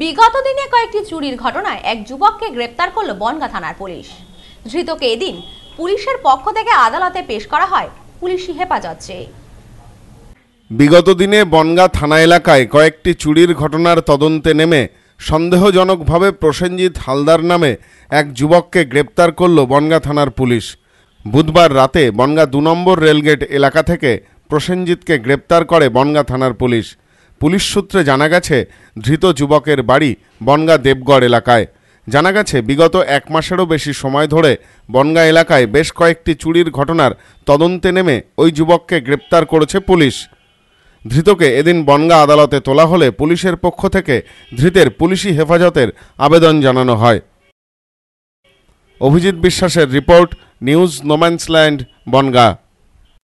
বিগত দিনে কয়েকটি চুরির ঘটনায় এক যুবককে গ্রেপ্তার করল বনগা থানার পুলিশ ধৃতকে এদিন পুলিশের পক্ষ থেকে আদালতে পেশ করা হয় পুলিশি হেফাজত চেয়ে বিগত দিনে বনগা থানা এলাকায় কয়েকটি চুরির ঘটনার তদন্তে নেমে সন্দেহজনকভাবে প্রসেনজিৎ হালদার নামে এক যুবককে গ্রেপ্তার করল বনগা থানার পুলিশ বুধবার রাতে বনগা দু নম্বর রেলগেট এলাকা থেকে প্রসেনজিৎকে গ্রেপ্তার করে বনগা থানার পুলিশ পুলিশ সূত্রে জানা গেছে ধৃত যুবকের বাড়ি বনগা দেবগড় এলাকায় জানা গেছে বিগত এক মাসেরও বেশি সময় ধরে বনগা এলাকায় বেশ কয়েকটি চুরির ঘটনার তদন্তে নেমে ওই যুবককে গ্রেপ্তার করেছে পুলিশ ধৃতকে এদিন বনগা আদালতে তোলা হলে পুলিশের পক্ষ থেকে ধৃতের পুলিশি হেফাজতের আবেদন জানানো হয় অভিজিৎ বিশ্বাসের রিপোর্ট নিউজ নোম্যান্সল্যান্ড বনগা